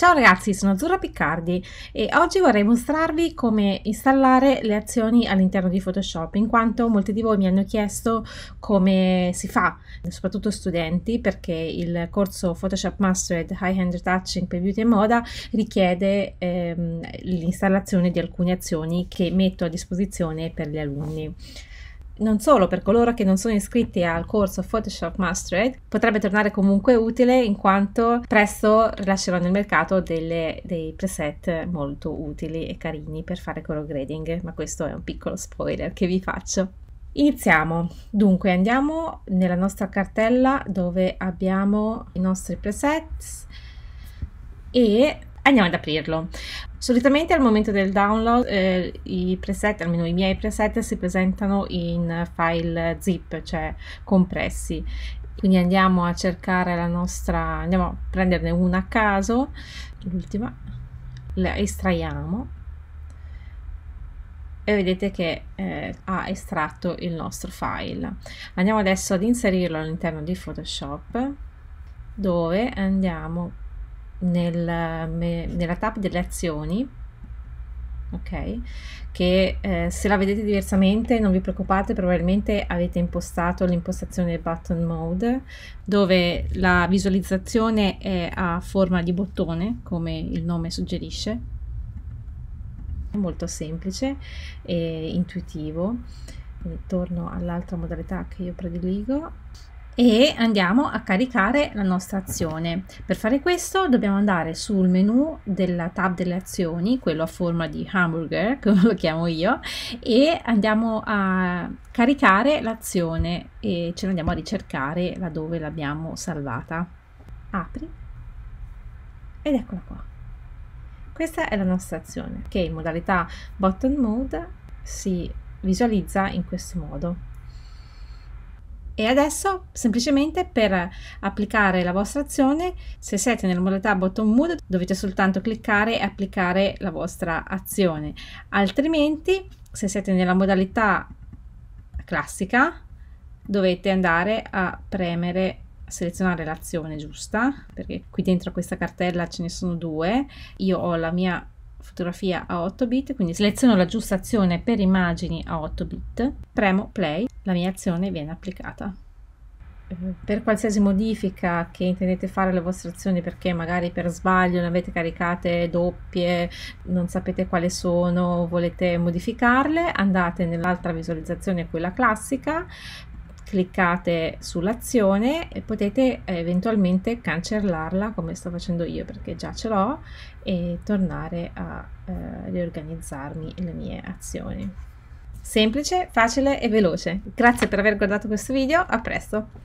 Ciao ragazzi, sono Azzurra Piccardi e oggi vorrei mostrarvi come installare le azioni all'interno di Photoshop in quanto molti di voi mi hanno chiesto come si fa, soprattutto studenti perché il corso Photoshop Mastered High Hand Touching per Beauty e Moda richiede ehm, l'installazione di alcune azioni che metto a disposizione per gli alunni non solo per coloro che non sono iscritti al corso Photoshop Mastered, potrebbe tornare comunque utile in quanto presto rilascerò nel mercato delle, dei preset molto utili e carini per fare color grading, ma questo è un piccolo spoiler che vi faccio. Iniziamo, dunque andiamo nella nostra cartella dove abbiamo i nostri presets e andiamo ad aprirlo. Solitamente al momento del download eh, i preset, almeno i miei preset, si presentano in file zip, cioè compressi. Quindi andiamo a cercare la nostra, andiamo a prenderne una a caso, l'ultima, la estraiamo e vedete che eh, ha estratto il nostro file. Andiamo adesso ad inserirlo all'interno di Photoshop dove andiamo nel, me, nella tab delle azioni ok che eh, se la vedete diversamente non vi preoccupate probabilmente avete impostato l'impostazione button mode dove la visualizzazione è a forma di bottone come il nome suggerisce è molto semplice e intuitivo Quindi torno all'altra modalità che io prediligo e andiamo a caricare la nostra azione. Per fare questo dobbiamo andare sul menu della tab delle azioni, quello a forma di hamburger, come lo chiamo io, e andiamo a caricare l'azione e ce l'andiamo a ricercare laddove l'abbiamo salvata. Apri ed eccola qua. Questa è la nostra azione che in modalità button mode si visualizza in questo modo. E adesso semplicemente per applicare la vostra azione, se siete nella modalità bottom mood dovete soltanto cliccare e applicare la vostra azione, altrimenti se siete nella modalità classica dovete andare a premere selezionare l'azione giusta perché qui dentro questa cartella ce ne sono due io ho la mia fotografia a 8 bit quindi seleziono la giusta azione per immagini a 8 bit premo play la mia azione viene applicata. Eh, per qualsiasi modifica che intendete fare alle vostre azioni perché magari per sbaglio ne avete caricate doppie, non sapete quali sono, volete modificarle, andate nell'altra visualizzazione, quella classica, cliccate sull'azione e potete eventualmente cancellarla come sto facendo io perché già ce l'ho e tornare a eh, riorganizzarmi le mie azioni semplice, facile e veloce. Grazie per aver guardato questo video, a presto!